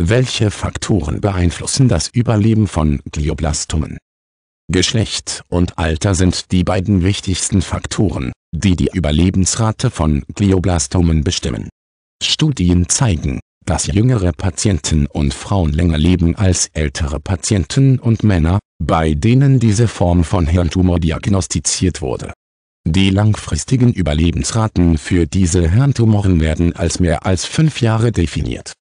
Welche Faktoren beeinflussen das Überleben von Glioblastomen? Geschlecht und Alter sind die beiden wichtigsten Faktoren, die die Überlebensrate von Glioblastomen bestimmen. Studien zeigen, dass jüngere Patienten und Frauen länger leben als ältere Patienten und Männer, bei denen diese Form von Hirntumor diagnostiziert wurde. Die langfristigen Überlebensraten für diese Hirntumoren werden als mehr als fünf Jahre definiert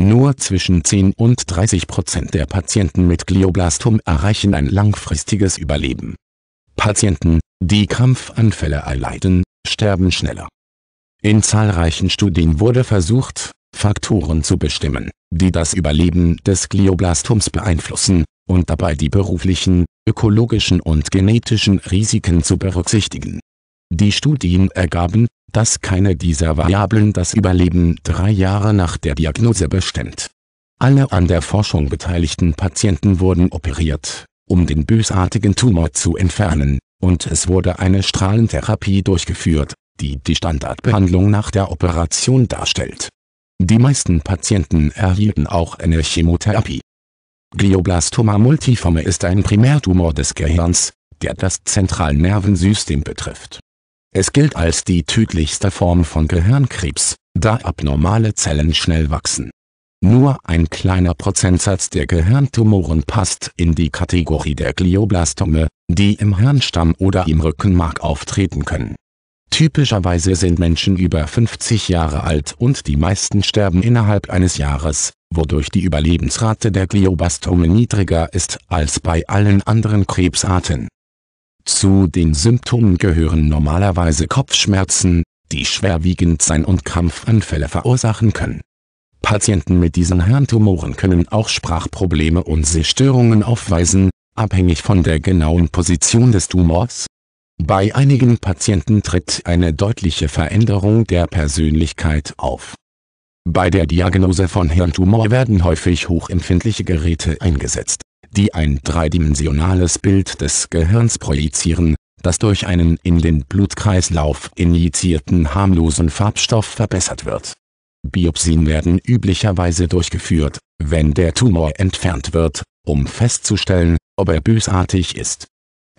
nur zwischen 10 und 30 Prozent der Patienten mit Glioblastom erreichen ein langfristiges Überleben. Patienten, die Krampfanfälle erleiden, sterben schneller. In zahlreichen Studien wurde versucht, Faktoren zu bestimmen, die das Überleben des Glioblastoms beeinflussen, und dabei die beruflichen, ökologischen und genetischen Risiken zu berücksichtigen die Studien ergaben, dass keine dieser Variablen das Überleben drei Jahre nach der Diagnose bestimmt. Alle an der Forschung beteiligten Patienten wurden operiert, um den bösartigen Tumor zu entfernen, und es wurde eine Strahlentherapie durchgeführt, die die Standardbehandlung nach der Operation darstellt. Die meisten Patienten erhielten auch eine Chemotherapie. Glioblastoma multiforme ist ein Primärtumor des Gehirns, der das Zentralnervensystem betrifft es gilt als die tödlichste Form von Gehirnkrebs, da abnormale Zellen schnell wachsen. Nur ein kleiner Prozentsatz der Gehirntumoren passt in die Kategorie der Glioblastome, die im Hirnstamm oder im Rückenmark auftreten können. Typischerweise sind Menschen über 50 Jahre alt und die meisten sterben innerhalb eines Jahres, wodurch die Überlebensrate der Glioblastome niedriger ist als bei allen anderen Krebsarten zu den Symptomen gehören normalerweise Kopfschmerzen, die schwerwiegend sein und Krampfanfälle verursachen können. Patienten mit diesen Hirntumoren können auch Sprachprobleme und Sehstörungen aufweisen, abhängig von der genauen Position des Tumors. Bei einigen Patienten tritt eine deutliche Veränderung der Persönlichkeit auf. Bei der Diagnose von Hirntumor werden häufig hochempfindliche Geräte eingesetzt die ein dreidimensionales Bild des Gehirns projizieren, das durch einen in den Blutkreislauf injizierten harmlosen Farbstoff verbessert wird. Biopsien werden üblicherweise durchgeführt, wenn der Tumor entfernt wird, um festzustellen, ob er bösartig ist.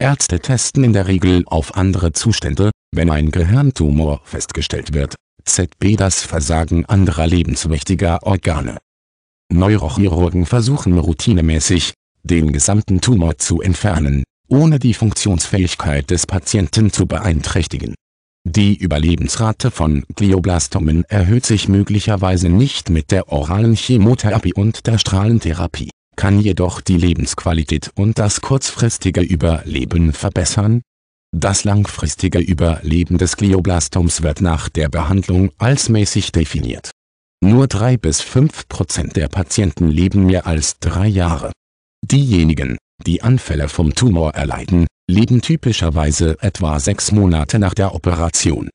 Ärzte testen in der Regel auf andere Zustände, wenn ein Gehirntumor festgestellt wird, ZB das Versagen anderer lebenswichtiger Organe. Neurochirurgen versuchen routinemäßig, den gesamten Tumor zu entfernen, ohne die Funktionsfähigkeit des Patienten zu beeinträchtigen. Die Überlebensrate von Glioblastomen erhöht sich möglicherweise nicht mit der oralen Chemotherapie und der Strahlentherapie, kann jedoch die Lebensqualität und das kurzfristige Überleben verbessern. Das langfristige Überleben des Glioblastoms wird nach der Behandlung als mäßig definiert. Nur 3 bis 5 Prozent der Patienten leben mehr als drei Jahre Diejenigen, die Anfälle vom Tumor erleiden, leben typischerweise etwa sechs Monate nach der Operation